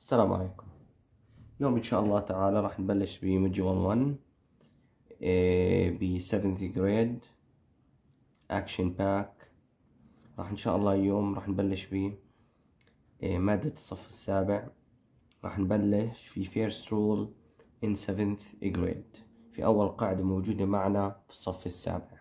السلام عليكم اليوم ان شاء الله تعالى راح نبلش بمجول 1 ب 7th اكشن باك راح ان شاء الله اليوم راح نبلش ب إيه، مادة الصف السابع راح نبلش في فيرست رول ان 7th في اول قاعدة موجودة معنا في الصف السابع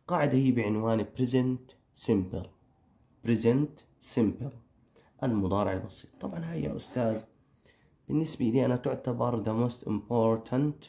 القاعدة هي بعنوان present simple present simple المضارع البسيط طبعا هاي يا أستاذ بالنسبة لي أنا تعتبر the most important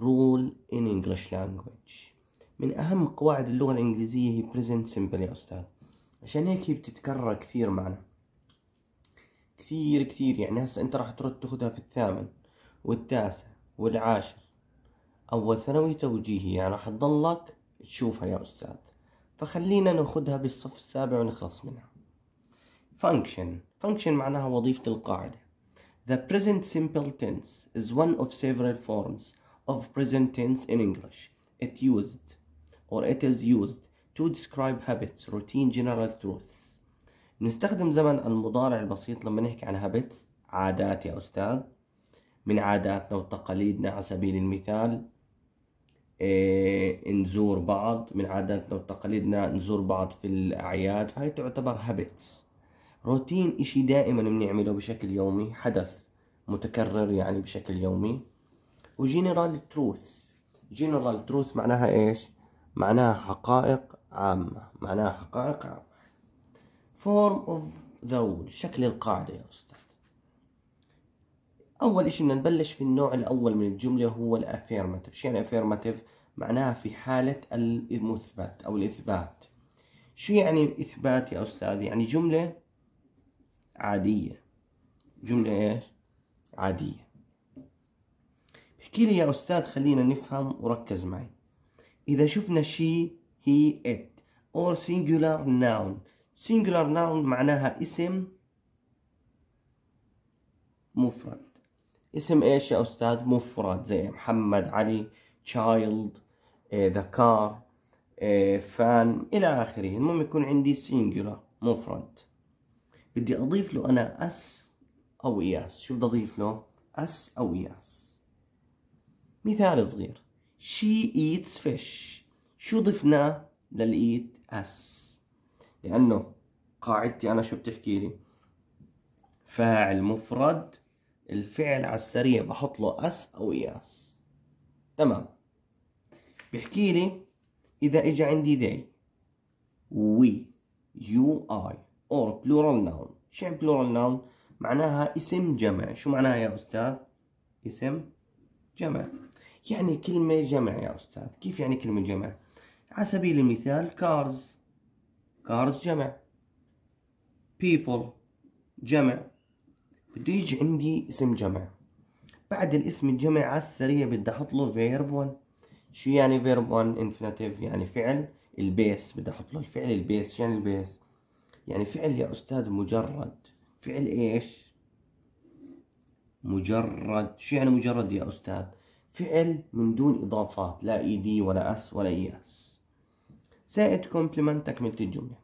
rule in English language من أهم قواعد اللغة الإنجليزية هي present simple يا أستاذ عشان هيك هي بتتكرر كثير معنا كثير كثير يعني هسا أنت راح ترد تاخذها في الثامن والتاسع والعاشر أول ثانوي توجيهي يعني راح تضلك تشوفها يا أستاذ فخلينا ناخذها بالصف السابع ونخلص منها function function معناها وظيفة القاعدة the present simple tense is one of several forms of present tense in English it used or it is used to describe habits routine general truths نستخدم زمن المضارع البسيط لما نحكي عن habits عادات يا أستاذ من عاداتنا وتقاليدنا على سبيل المثال إيه نزور بعض من عاداتنا وتقاليدنا نزور بعض في الأعياد فهي تعتبر habits روتين إشي دائما بنعمله بشكل يومي حدث متكرر يعني بشكل يومي وجنرال تروث جنرال تروث معناها إيش معناها حقائق عامة معناها حقائق عامة فورم اوف ذا رول شكل القاعدة يا أستاذ أول إشي بدنا نبلش في النوع الأول من الجملة هو الأفيرماتيف شو يعني أفيرماتيف معناها في حالة المثبت أو الإثبات شو يعني الإثبات يا أستاذ يعني جملة عادية جملة إيش عادية بحكي لي يا أستاذ خلينا نفهم وركز معي إذا شفنا شي هي إت or singular noun singular noun معناها اسم مفرد اسم ايش يا استاذ مفرد زي محمد علي تشايلد ذا كار فان الى اخره المهم يكون عندي سينجولار مفرد بدي اضيف له انا اس او اياس شو بدي اضيف له اس او اياس مثال صغير she eats fish شو ضفناه للايت اس لانه قاعدتي انا شو بتحكي لي فاعل مفرد الفعل على السريع بحط له اس او اياس تمام بحكي لي اذا اجى عندي they we you اي اور بلورال ناون شو يعني بلورال ناون معناها اسم جمع شو معناها يا أستاذ اسم جمع يعني كلمة جمع يا أستاذ كيف يعني كلمة جمع على سبيل المثال كارز كارز جمع people جمع بده يجي عندي اسم جمع بعد الاسم الجمع على السريع بدي احط له فيرب 1 شو يعني فيرب 1 انفينيتيف يعني فعل البيس بدي احط له الفعل البيس شو يعني البيس يعني فعل يا أستاذ مجرد فعل إيش مجرد شو يعني مجرد يا أستاذ فعل من دون إضافات لا إي دي ولا أس ولا إي أس زائد كومبلمنت تكملة الجملة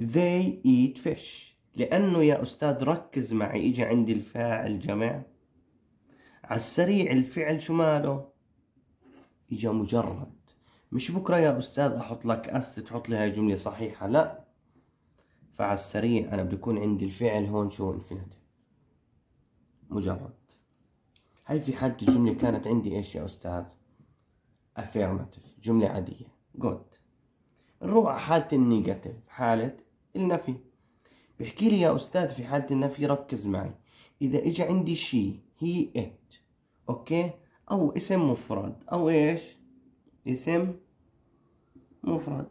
they eat fish لأنه يا أستاذ ركز معي إجا عندي الفاعل جمع على السريع الفعل شو ماله إجا مجرد مش بكرة يا أستاذ أحط لك است تحط لي هاي جملة صحيحة لا فعلى السريع أنا بده يكون عندي الفعل هون شو انفينيتيف مجرد هاي في حالة الجملة كانت عندي إيش يا أستاذ affirmative جملة عادية good نروح على حالة النيجاتيف حالة النفي بحكي لي يا أستاذ في حالة النفي ركز معي إذا اجى عندي شي هي إت أوكي أو اسم مفرد أو إيش اسم مفرد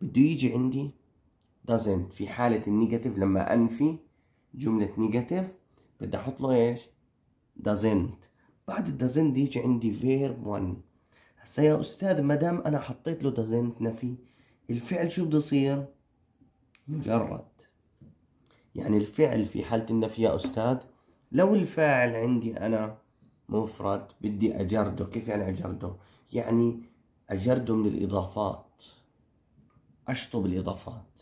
بده يجي عندي doesn't في حالة النيجاتيف لما أنفي جملة نيجاتيف بدي أحط له إيش doesn't بعد doesn't يجي عندي verb 1 هسا يا أستاذ ما دام أنا حطيت له doesn't نفي الفعل شو بده يصير مجرد يعني الفعل في حالة النفي يا أستاذ لو الفاعل عندي أنا مفرد بدي أجرده كيف يعني أجرده؟ يعني أجرده من الإضافات أشطب الإضافات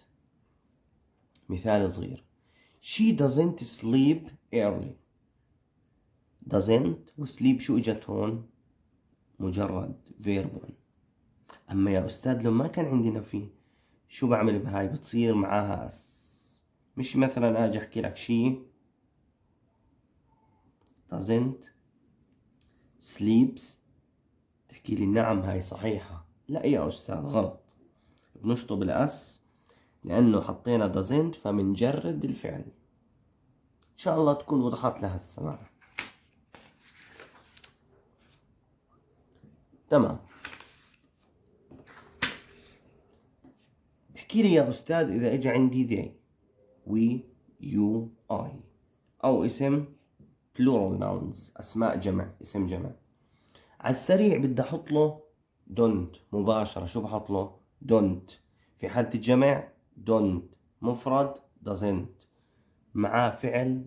مثال صغير She doesn't sleep early doesn't sleep شو اجت هون؟ مجرد فيرب أما يا أستاذ لو ما كان عندنا في شو بعمل بهاي بتصير معاها أس مش مثلا أجي أحكي لك شي doesn't sleeps تحكي لي نعم هاي صحيحة لا يا أستاذ غلط بنشطب الأس لأنه حطينا doesn't فمنجرد الفعل إن شاء الله تكون وضحت لها السماعة تمام احكي لي يا أستاذ إذا إجا عندي they we you I أو اسم plural nouns أسماء جمع اسم جمع على السريع بدي أحط له don't مباشرة شو بحط له don't في حالة الجمع don't مفرد doesn't معاه فعل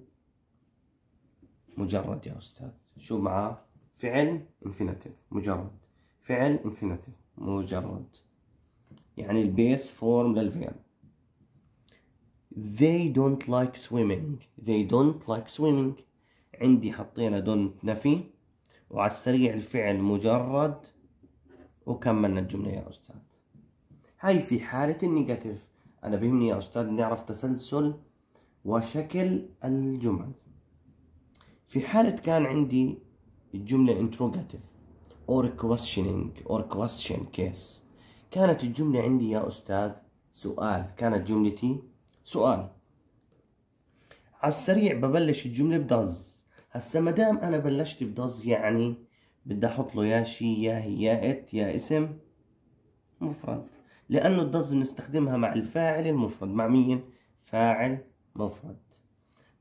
مجرد يا أستاذ شو معاه فعل infinitive مجرد فعل infinitive مجرد يعني البيس فورم للفعل They don't like swimming. They don't like swimming. عندي حطينا دونت نفي وعلى السريع الفعل مجرد وكملنا الجملة يا أستاذ هاي في حالة النيجاتيف أنا بهمني يا أستاذ نعرف تسلسل وشكل الجمل في حالة كان عندي الجملة انتروجاتيف or questioning or question case كانت الجملة عندي يا أستاذ سؤال كانت جملتي سؤال على السريع ببلش الجملة بدز هسا ما دام انا بلشت بدز يعني بدي احط له يا شي يا هي يا ات يا اسم مفرد لانه الضز بنستخدمها مع الفاعل المفرد مع مين فاعل مفرد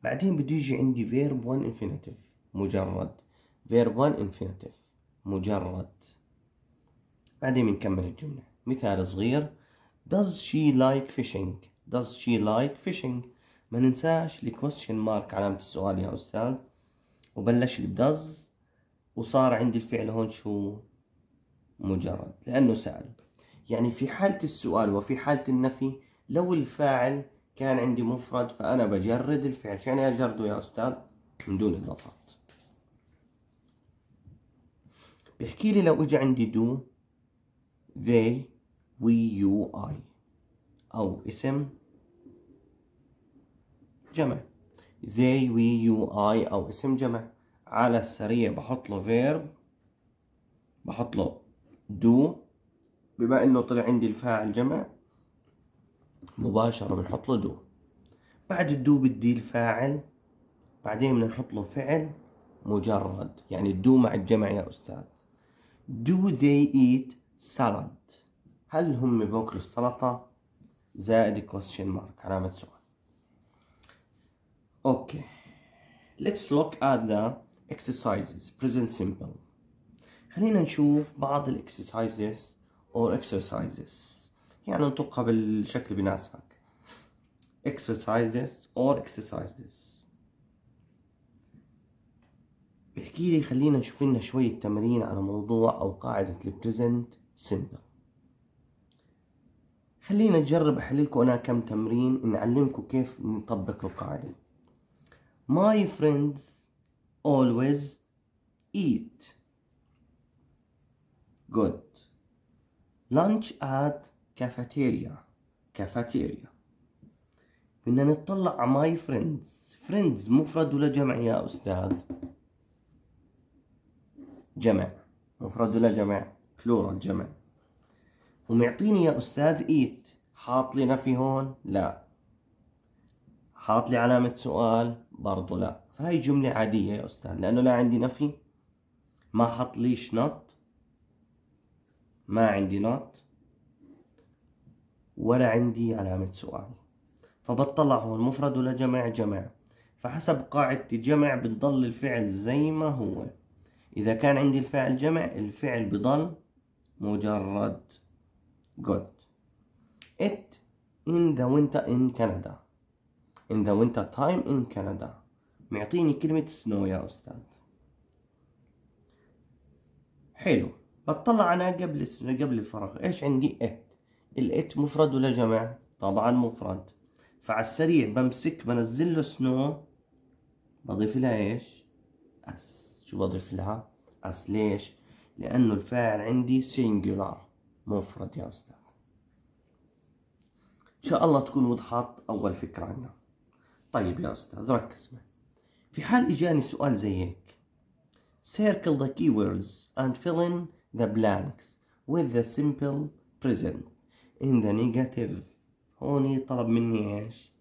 بعدين بده يجي عندي فيرب 1 infinitive مجرد فيرب 1 infinitive مجرد بعدين بنكمل الجملة مثال صغير does she like fishing does she like fishing ما ننساش الكويشن مارك علامة السؤال يا أستاذ وبلش الدز وصار عندي الفعل هون شو مجرد لأنه سأل يعني في حالة السؤال وفي حالة النفي لو الفاعل كان عندي مفرد فأنا بجرد الفعل شو يعني أجرده يا أستاذ من دون إضافات بيحكي لي لو إجا عندي do they we you I أو اسم جمع they we you I أو اسم جمع على السريع بحط له verb بحط له do بما انه طلع عندي الفاعل جمع مباشرة بنحط له do بعد الدو بدي الفاعل بعدين بدنا نحط له فعل مجرد يعني الدو مع الجمع يا أستاذ do they eat salad هل هم بياكلوا السلطة زائد question mark علامة سؤال Okay, let's look at the exercises present simple. خلينا نشوف بعض exercises or exercises يعني نطقها بالشكل بناسبك exercises or exercises بحكي لي خلينا نشوف لنا شوية تمرين على موضوع أو قاعدة present simple. خلينا نجرب أحللكم أنا كم تمرين نعلمكم كيف نطبق القاعدة My friends always eat. Good. Lunch at cafeteria. Cafeteria. بدنا نطلع على my friends. Friends مفرد ولا جمع يا أستاذ؟ جمع. مفرد ولا جمع؟ plural جمع. ومعطيني يا أستاذ eat. حاط لي نفي هون؟ لا. حاط لي علامة سؤال برضو لا فهي جملة عادية يا أستاذ لأنه لا عندي نفي ما حط ليش نط ما عندي نط ولا عندي علامة سؤال فبطلع هون مفرد ولا جمع جمع فحسب قاعدة جمع بتضل الفعل زي ما هو إذا كان عندي الفعل جمع الفعل بضل مجرد good it in the winter in Canada in the winter time in Canada معطيني كلمة snow يا أستاذ حلو بطلع أنا قبل قبل الفراغ إيش عندي إت إيه. الات مفرد ولا جمع طبعا مفرد فعلى السريع بمسك بنزل له سنو بضيف لها ايش اس شو بضيف لها اس ليش لانه الفاعل عندي singular مفرد يا استاذ ان شاء الله تكون وضحت اول فكره عنا طيب يا أستاذ ركز معي في حال إجاني سؤال زي هيك circle the keywords and fill in the blanks with the simple present in the negative هون طلب مني ايش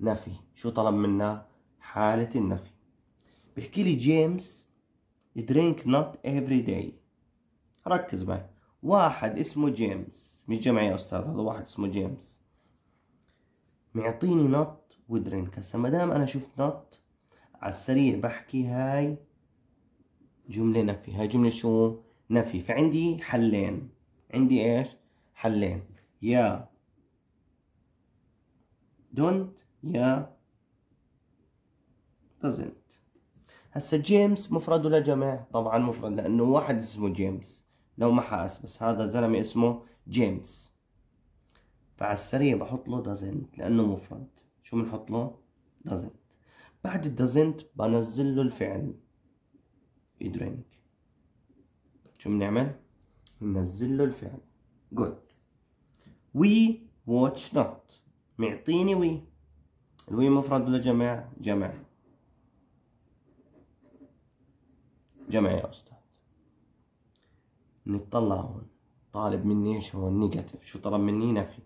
نفي شو طلب منا حالة النفي بحكي لي جيمس drink not every day ركز معي واحد اسمه جيمس مش جمعي يا استاذ هذا واحد اسمه جيمس معطيني not ودرينك هسا دام انا شفت نط على السريع بحكي هاي جملة نفي هاي جملة شو نفي فعندي حلين عندي ايش حلين يا دونت يا دزنت هسا جيمس مفرد ولا جمع طبعا مفرد لانه واحد اسمه جيمس لو ما حاس بس هذا زلمه اسمه جيمس فعلى السريع بحط له دزنت لانه مفرد شو بنحط له doesn't بعد ال doesn't بنزل له الفعل drink شو بنعمل بنزل له الفعل good we watch not معطيني وي الوي مفرد ولا جمع جمع جمع يا أستاذ نتطلع هون طالب مني ايش هو النيجاتيف شو طلب مني نفي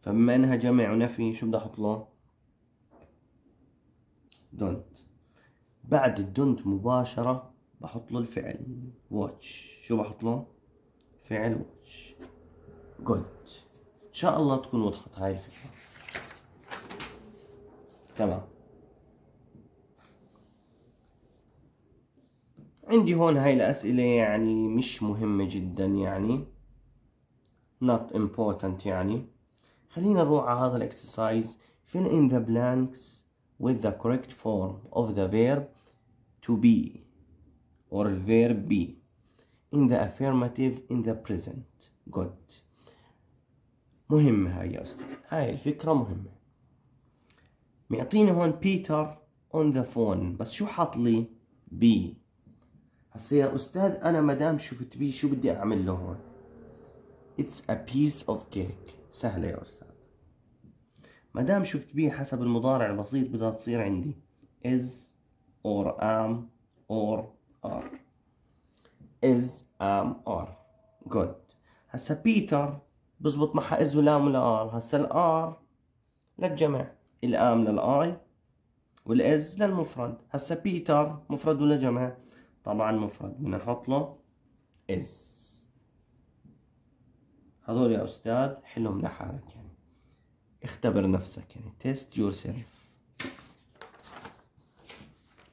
فبما انها جمع ونفي شو بدي احط له دونت بعد الدونت مباشرة بحط له الفعل واتش شو بحط له فعل واتش جود ان شاء الله تكون وضحت هاي الفكرة تمام عندي هون هاي الأسئلة يعني مش مهمة جدا يعني not important يعني خلينا نروح على هذا الاكسرسايز fill in the blanks with the correct form of the verb to be or verb be in the affirmative in the present good مهمة هاي يا أستاذ هاي الفكرة مهمة معطيني هون بيتر on the phone بس شو حاط لي بي هسه يا أستاذ أنا مدام شفت بي شو بدي أعمل له هون It's a piece of cake سهلة يا أستاذ ما دام شفت بي حسب المضارع البسيط بدها تصير عندي is or am or are is am or good هسا بيتر بزبط معها ولا ولام ولا are هسا الار للجمع الام للاي والاز للمفرد هسا بيتر مفرد ولا جمع طبعا مفرد بدنا نحط له is هذول يا استاذ حلهم لحالك يعني اختبر نفسك يعني تيست يور سيلف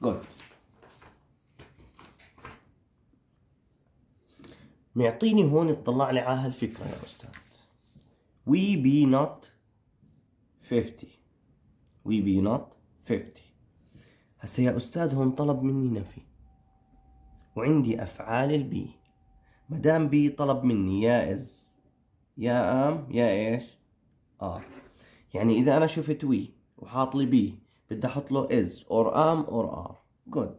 جود معطيني هون اطلع لي على هالفكره يا استاذ we be not 50 we be not 50 هسه يا استاذ هون طلب مني نفي وعندي افعال البي ما دام بي طلب مني يا از يا ام يا ايش ار يعني اذا انا شفت وي وحاط لي بي بدي احط له از اور ام اور ار جود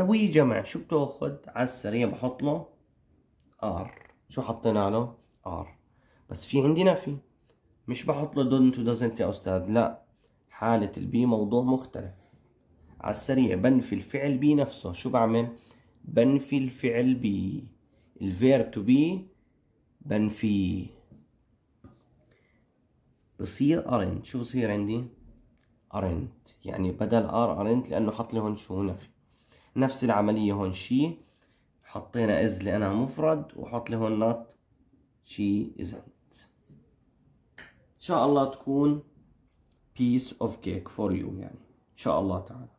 وي جمع شو بتاخذ على السريع بحط له ار شو حطينا له ار بس في عندي نفي مش بحط له دونت ودزنت يا استاذ لا حالة البي موضوع مختلف على السريع بنفي الفعل بي نفسه شو بعمل بنفي الفعل بي الفيرب تو بي بنفيه بصير ارنت شو بصير عندي ارنت يعني بدل ار ارنت لانه حط لي هون شو نفي نفس العمليه هون شي حطينا از لانها مفرد وحط لي هون نات شي isn't ان شاء الله تكون piece of cake for you يعني ان شاء الله تعالى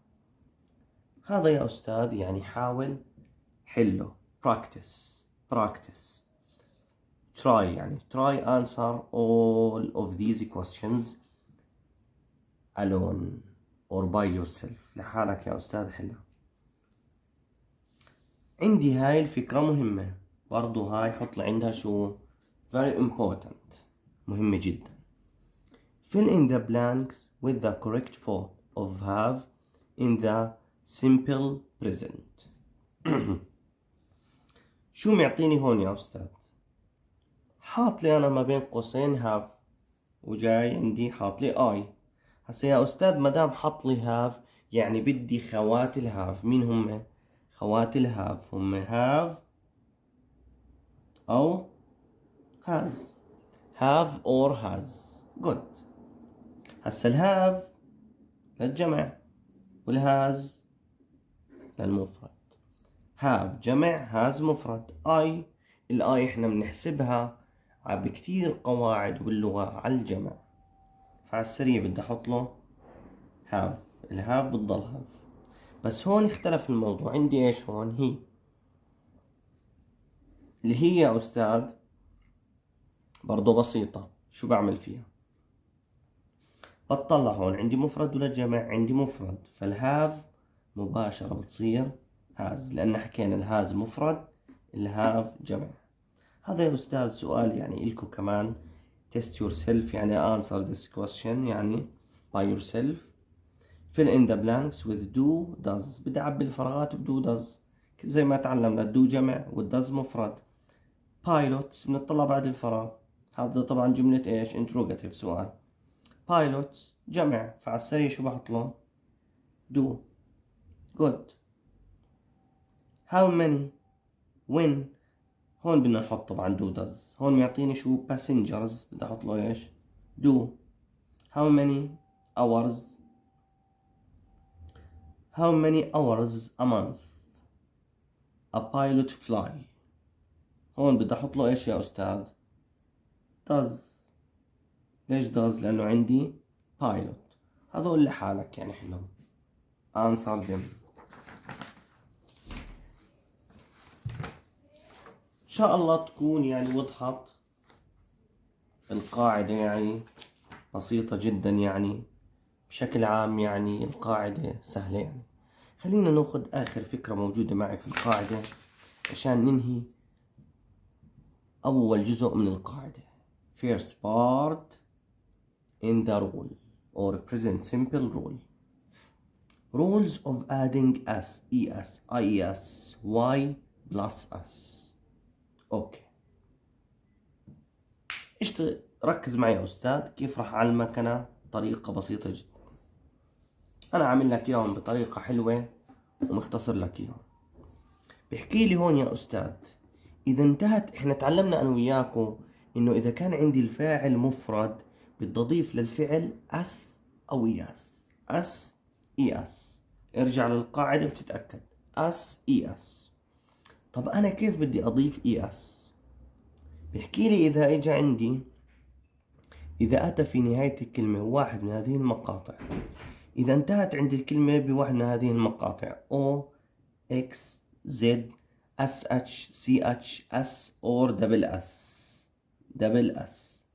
هذا يا استاذ يعني حاول حله practice practice try يعني try answer all of these questions alone or by yourself لحالك يا أستاذ حلها عندي هاي الفكرة مهمة برضو هاي حط لي عندها شو very important مهمة جدا fill in the blanks with the correct form of have in the simple present شو معطيني هون يا أستاذ حاط لي انا ما بين قوسين هاف وجاي عندي حاط لي اي هسه يا استاذ ما دام حط لي هاف يعني بدي خوات الهاف مين هم خوات الهاف هم هاف او هاز هاف اور هاز جود هسا الهاف للجمع والهاز للمفرد هاف جمع هاز مفرد اي الاي احنا بنحسبها بكثير قواعد باللغة على الجمع فعلى السريع بدي أحط له هاف الهاف بتضل هاف بس هون اختلف الموضوع عندي ايش هون هي اللي هي يا أستاذ برضو بسيطة شو بعمل فيها بطلع هون عندي مفرد ولا جمع عندي مفرد فالهاف مباشرة بتصير هاز لأن حكينا الهاز مفرد الهاف جمع هذا يا أستاذ سؤال يعني لكم كمان test yourself يعني answer this question يعني by yourself fill in the blanks with do does بدي أعبي الفراغات بدو does زي ما تعلمنا do جمع والdoes مفرد pilots بنطلع بعد الفراغ هذا طبعا جملة ايش interrogative سؤال pilots جمع فعلى السريع شو بحط له do good how many when هون بدنا نحط طبعا دو داز هون معطيني شو باسنجرز بدي احط له ايش دو هاو ماني اورز هاو ماني اورز ا مانث ا بايلوت فلاي هون بدي احط له ايش يا استاذ داز ليش داز لانه عندي بايلوت هذول لحالك يعني حلو answer them شاء الله تكون يعني وضحت القاعدة يعني بسيطة جدا يعني بشكل عام يعني القاعدة سهلة يعني خلينا ناخذ آخر فكرة موجودة معي في القاعدة عشان ننهي أول جزء من القاعدة first part in the rule or present simple rule rules of adding e s es s y plus s اوكي اشتغل ركز معي يا استاذ كيف راح اعلمك انا طريقه بسيطه جدا انا عامل لك اياهم بطريقه حلوه ومختصر لك اياهم بحكي لي هون يا استاذ اذا انتهت احنا تعلمنا انا وياكم انه اذا كان عندي الفاعل مفرد بدي اضيف للفعل اس او ياس اس اي اس ارجع للقاعده وتتاكد اس اي اس طب أنا كيف بدي أضيف إي إس بيحكي لي إذا اجى عندي إذا أتى في نهاية الكلمة واحد من هذه المقاطع إذا انتهت عند الكلمة بواحد من هذه المقاطع او اكس زد اس اتش سي اتش اس اور دبل اس دبل اس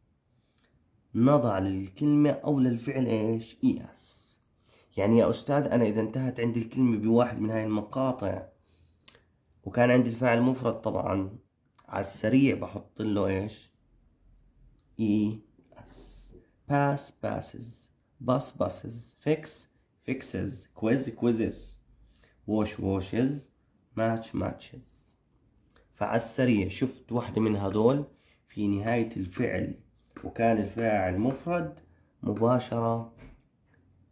نضع للكلمة أو للفعل إيش؟ إي إس يعني يا أستاذ أنا إذا انتهت عندي الكلمة بواحد من هاي المقاطع وكان عندي الفاعل مفرد طبعا على السريع بحط له ايش اي اس باس باسز باس باسز فيكس فيكسز كويز كويزز واش واشز ماتش ماتشز فعلى السريع شفت واحدة من هذول في نهاية الفعل وكان الفاعل مفرد مباشرة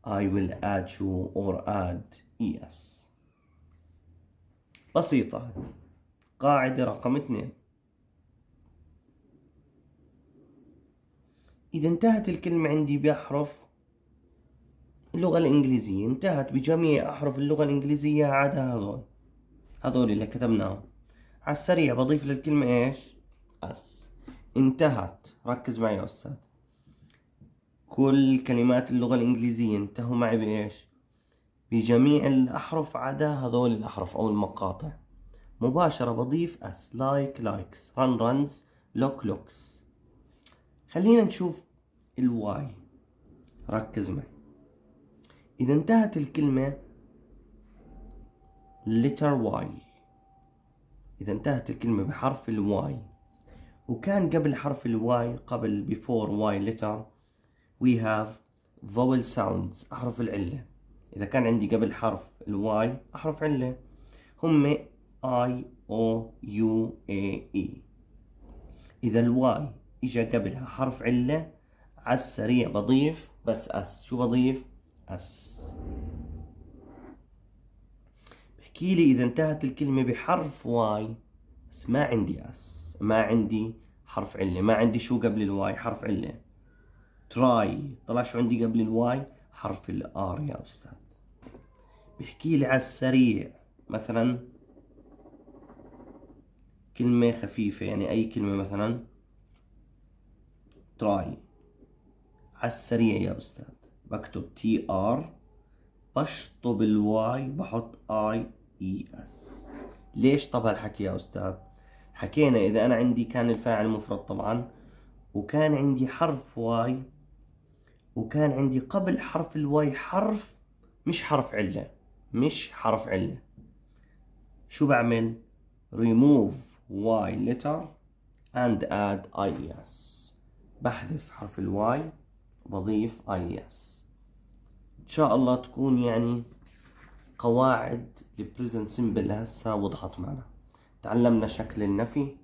I will add you or add ES بسيطة قاعدة رقم اثنين إذا انتهت الكلمة عندي بأحرف اللغة الإنجليزية انتهت بجميع أحرف اللغة الإنجليزية عدا هذول هذول اللي كتبناهم على السريع بضيف للكلمة إيش أس انتهت ركز معي يا أستاذ كل كلمات اللغة الإنجليزية انتهوا معي بإيش بجميع الأحرف عدا هذول الأحرف أو المقاطع مباشرة بضيف اس لايك لايكس رن رنز لوك لوكس خلينا نشوف الواي ركز معي إذا انتهت الكلمة لتر واي إذا انتهت الكلمة بحرف الواي وكان قبل حرف الواي قبل before واي letter we have vowel sounds أحرف العلة إذا كان عندي قبل حرف الواي أحرف علة هم I O U A E إذا الواي إجا قبلها حرف علة على السريع بضيف بس أس شو بضيف؟ أس بحكي لي إذا انتهت الكلمة بحرف واي بس ما عندي أس ما عندي حرف علة ما عندي شو قبل الواي حرف علة تراي طلع شو عندي قبل الواي حرف الار يا أستاذ بيحكي لي على السريع مثلا كلمة خفيفة يعني أي كلمة مثلا تراي على السريع يا أستاذ بكتب تي آر بشطب الواي بحط اي اي اس ليش طب هالحكي يا استاذ حكينا اذا انا عندي كان الفاعل مفرد طبعا وكان عندي حرف واي وكان عندي قبل حرف الواي حرف مش حرف عله مش حرف علة شو بعمل remove y letter and add is بحذف حرف الواي بضيف is ان شاء الله تكون يعني قواعد البريزنت سيمبل هسا وضحت معنا تعلمنا شكل النفي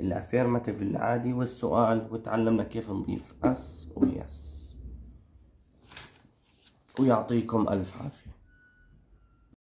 الافيرماتيف العادي والسؤال وتعلمنا كيف نضيف اس ويس ويعطيكم الف عافيه